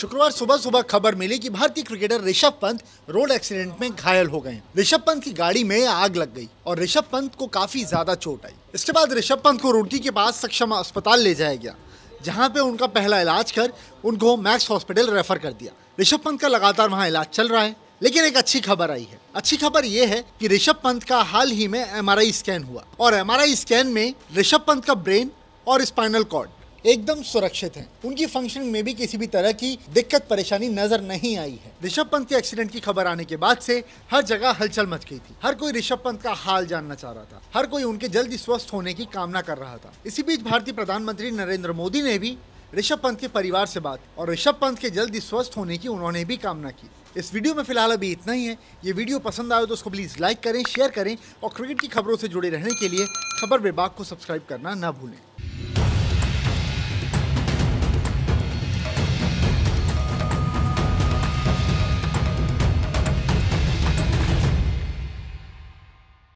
शुक्रवार सुबह सुबह खबर मिली कि भारतीय cricketer Rishabh Pant road accident में घायल हो गए ऋषभ पंत की गाड़ी में आग लग गई और ऋषभ पंत को काफी ज्यादा चोट आई इसके बाद ऋषभ पंत को रुड़की के पास सक्षम अस्पताल ले जाया गया जहां पे उनका पहला इलाज कर उनको मैक्स हॉस्पिटल रेफर कर दिया ऋषभ पंत का लगातार वहाँ इलाज चल रहा है लेकिन एक अच्छी खबर आई है अच्छी खबर ये है कि ऋषभ पंत का हाल ही में एमआरआई स्कैन हुआ और एमआरआई स्कैन में ऋषभ पंत का ब्रेन और स्पाइनल कॉर्ड एकदम सुरक्षित हैं उनकी फंक्शनिंग में भी किसी भी तरह की दिक्कत परेशानी नजर नहीं आई है ऋषभ पंत के एक्सीडेंट की खबर आने के बाद से हर जगह हलचल मच गई थी हर कोई ऋषभ पंत का हाल जानना चाह रहा था हर कोई उनके जल्दी स्वस्थ होने की कामना कर रहा था इसी बीच भारतीय प्रधानमंत्री नरेंद्र मोदी ने भी ऋषभ पंत के परिवार से बात और ऋषभ पंत के जल्दी स्वस्थ होने की उन्होंने भी कामना की इस वीडियो में फिलहाल अभी इतना ही है ये वीडियो पसंद आए तो उसको प्लीज़ लाइक करें शेयर करें और क्रिकेट की खबरों से जुड़े रहने के लिए खबर विभाग को सब्सक्राइब करना ना भूलें